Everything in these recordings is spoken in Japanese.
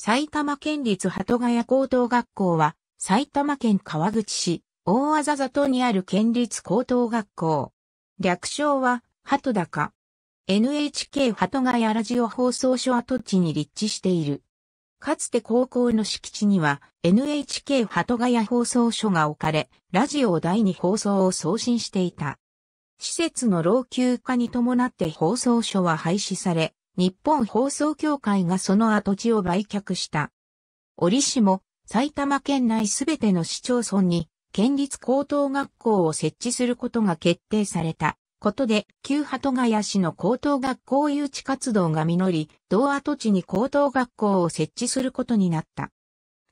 埼玉県立鳩ヶ谷高等学校は、埼玉県川口市、大あ里にある県立高等学校。略称は、鳩高。NHK 鳩ヶ谷ラジオ放送所跡地に立地している。かつて高校の敷地には NHK 鳩ヶ谷放送所が置かれ、ラジオを第二放送を送信していた。施設の老朽化に伴って放送所は廃止され、日本放送協会がその跡地を売却した。折しも埼玉県内すべての市町村に県立高等学校を設置することが決定された。ことで、旧鳩ヶ谷市の高等学校誘致活動が実り、同跡地に高等学校を設置することになった。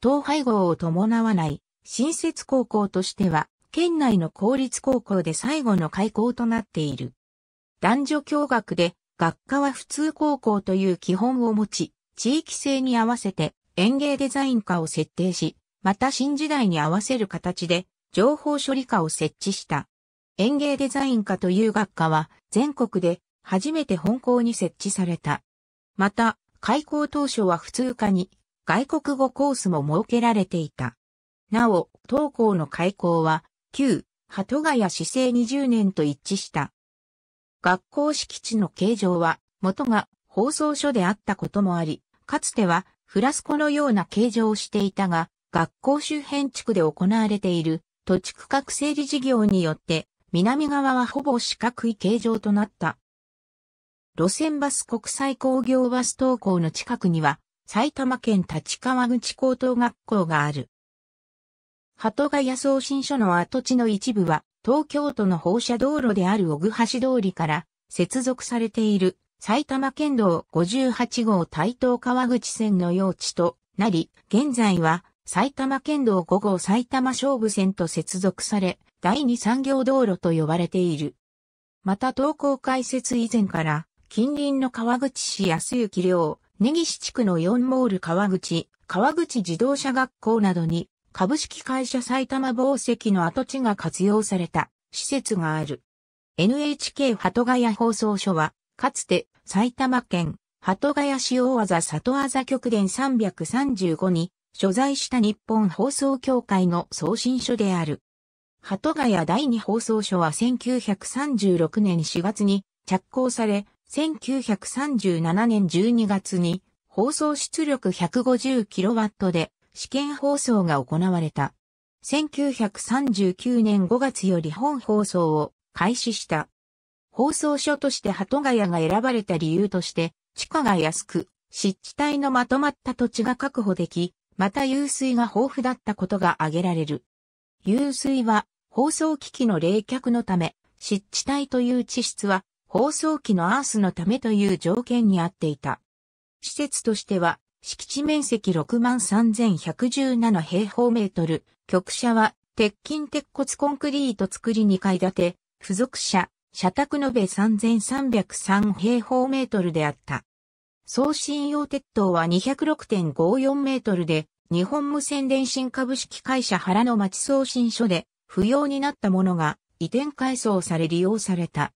統廃合を伴わない、新設高校としては、県内の公立高校で最後の開校となっている。男女共学で、学科は普通高校という基本を持ち、地域性に合わせて園芸デザイン科を設定し、また新時代に合わせる形で情報処理科を設置した。園芸デザイン科という学科は全国で初めて本校に設置された。また、開校当初は普通科に外国語コースも設けられていた。なお、当校の開校は旧、鳩ヶ谷市政20年と一致した。学校敷地の形状は、元が放送所であったこともあり、かつてはフラスコのような形状をしていたが、学校周辺地区で行われている土地区画整理事業によって、南側はほぼ四角い形状となった。路線バス国際工業バス登校の近くには、埼玉県立川口高等学校がある。鳩ヶ谷送信所の跡地の一部は、東京都の放射道路である小久橋通りから接続されている埼玉県道58号台東川口線の用地となり、現在は埼玉県道5号埼玉勝負線と接続され、第二産業道路と呼ばれている。また東高開設以前から近隣の川口市安行寮、根岸地区の4モール川口、川口自動車学校などに株式会社埼玉宝石の跡地が活用された施設がある。NHK 鳩ヶ谷放送所は、かつて埼玉県鳩ヶ谷市大技里技局伝335に所在した日本放送協会の送信所である。鳩ヶ谷第二放送所は1936年4月に着工され、1937年12月に放送出力 150kW で試験放送が行われた。1939年5月より本放送を開始した。放送所として鳩ヶ谷が選ばれた理由として、地価が安く、湿地帯のまとまった土地が確保でき、また湧水が豊富だったことが挙げられる。湧水は放送機器の冷却のため、湿地帯という地質は放送機のアースのためという条件にあっていた。施設としては敷地面積63,117平方メートル、局舎は鉄筋鉄骨コンクリート作り2階建て、付属車、社宅延べ3303平方メートルであった。送信用鉄塔は206.54メートルで、日本無線電信株式会社原の町送信所で、不要になったものが移転改装され利用された。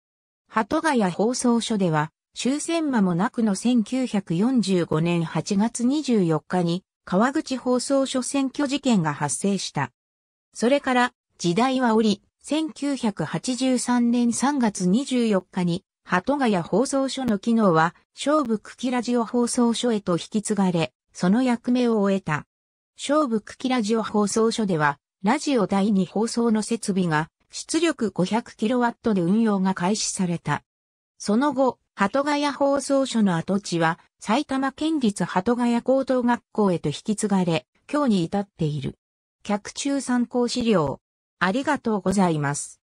鳩ヶ谷放送所では、終戦間もなくの1945年8月24日に川口放送所選挙事件が発生した。それから時代は折り、1983年3月24日に鳩ヶ谷放送所の機能は勝負久喜ラジオ放送所へと引き継がれ、その役目を終えた。勝負久喜ラジオ放送所では、ラジオ第2放送の設備が出力 500kW で運用が開始された。その後、鳩ヶ谷放送所の跡地は埼玉県立鳩ヶ谷高等学校へと引き継がれ、今日に至っている。客中参考資料。ありがとうございます。